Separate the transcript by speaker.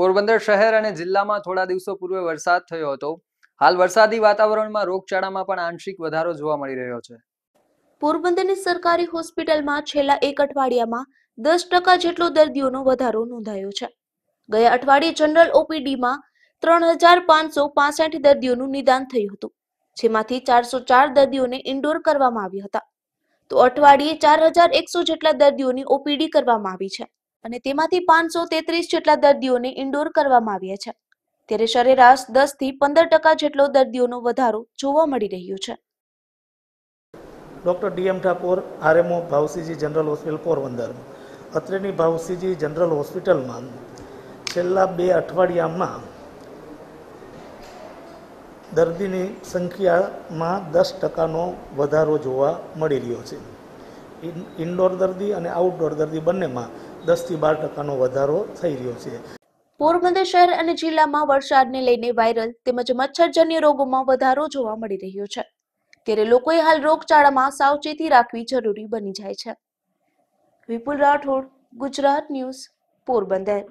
Speaker 1: પોરબંદર શહેર અને જિલ્લામાં થોડા દિવસો પૂર્વે વરસાદ થયો હતો હાલ વરસાદી વાતાવરણમાં રોગચાળામાં પણ આંશિક વધારો જોવા મળી રહ્યો છે
Speaker 2: પોરબંદરની સરકારી હોસ્પિટલમાં છેલ્લા એક અઠવાડિયામાં દસ ટકા જેટલો દર્દીઓનો વધારો નોંધાયો છે ગયા અઠવાડિયે જનરલ ઓપીડીમાં ત્રણ હજાર પાંચસો પાસઠ દર્દીઓનું નિદાન થયું હતું જેમાંથી ચારસો ચાર દર્દીઓને ઇન્ડોર કરવામાં આવ્યા હતા તો અઠવાડિયે ચાર હજાર એકસો જેટલા દર્દીઓની ઓપીડી કરવામાં આવી છે અને તેમાંથી પાંચસો તેત્રીસ જેટલા દર્દીઓને ઇન્ડોર કરવામાં આવ્યા છે ત્યારે સરેરાશ દસથી પંદર ટકા જેટલો દર્દીઓનો વધારો જોવા મળી રહ્યો છે
Speaker 3: ડૉક્ટર ડીએમ ઠાકોર આરએમઓ ભાવસીજી જનરલ હોસ્પિટલ પોરબંદર અત્રેની ભાવસીજી જનરલ હોસ્પિટલમાં છેલ્લા બે અઠવાડિયામાં દર્દીની સંખ્યામાં દસ ટકાનો વધારો જોવા મળી રહ્યો છે ઇન્ડોર દર્દી અને આઉટડોર દર્દી બંનેમાં દસથી બાર ટકાનો વધારો થઈ રહ્યો છે
Speaker 2: પોરબંદર શહેર અને જિલ્લામાં વરસાદને લઈને વાયરલ તેમજ મચ્છરજન્ય રોગોમાં વધારો જોવા મળી રહ્યો છે ત્યારે લોકોએ હાલ રોગચાળામાં સાવચેતી રાખવી જરૂરી બની જાય છે વિપુલ રાઠોડ ગુજરાત ન્યૂઝ પોરબંદર